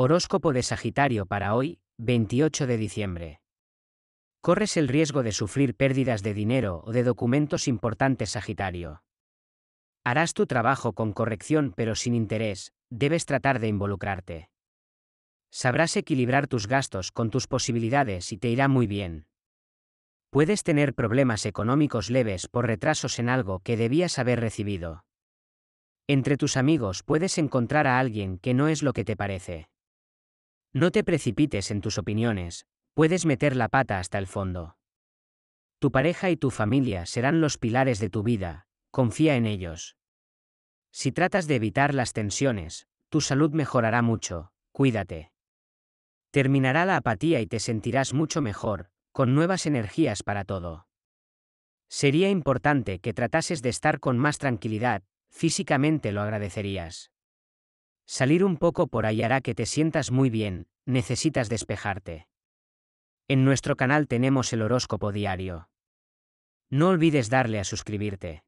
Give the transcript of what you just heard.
Horóscopo de Sagitario para hoy, 28 de diciembre. Corres el riesgo de sufrir pérdidas de dinero o de documentos importantes Sagitario. Harás tu trabajo con corrección pero sin interés, debes tratar de involucrarte. Sabrás equilibrar tus gastos con tus posibilidades y te irá muy bien. Puedes tener problemas económicos leves por retrasos en algo que debías haber recibido. Entre tus amigos puedes encontrar a alguien que no es lo que te parece. No te precipites en tus opiniones, puedes meter la pata hasta el fondo. Tu pareja y tu familia serán los pilares de tu vida, confía en ellos. Si tratas de evitar las tensiones, tu salud mejorará mucho, cuídate. Terminará la apatía y te sentirás mucho mejor, con nuevas energías para todo. Sería importante que tratases de estar con más tranquilidad, físicamente lo agradecerías. Salir un poco por ahí hará que te sientas muy bien, necesitas despejarte. En nuestro canal tenemos el horóscopo diario. No olvides darle a suscribirte.